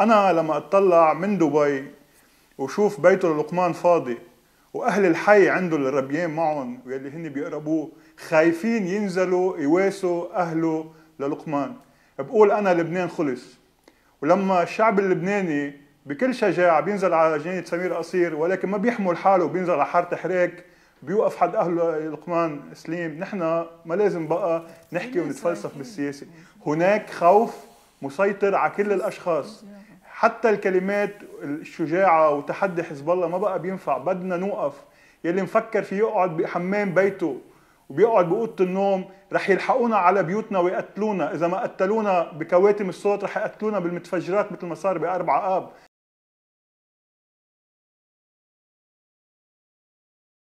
أنا لما أطلع من دبي وشوف بيته للقمان فاضي وأهل الحي عنده اللي ربيان معهم واللي هن بيقربوه خايفين ينزلوا يواسوا أهله للقمان بقول أنا لبنان خلص ولما الشعب اللبناني بكل شجاعة بينزل على جنينة سمير قصير ولكن ما بيحمل حاله بينزل على حارة حريك بيوقف حد أهله لقمان سليم نحن ما لازم بقى نحكي ونتفلسف بالسياسة هناك خوف مسيطر على كل الاشخاص حتى الكلمات الشجاعه وتحدي حزب الله ما بقى بينفع بدنا نوقف يلي مفكر فيه يقعد بحمام بيته وبيقعد بأوضة النوم رح يلحقونا على بيوتنا ويقتلونا إذا ما قتلونا بكواتم الصوت رح يقتلونا بالمتفجرات مثل ما صار بأربعة آب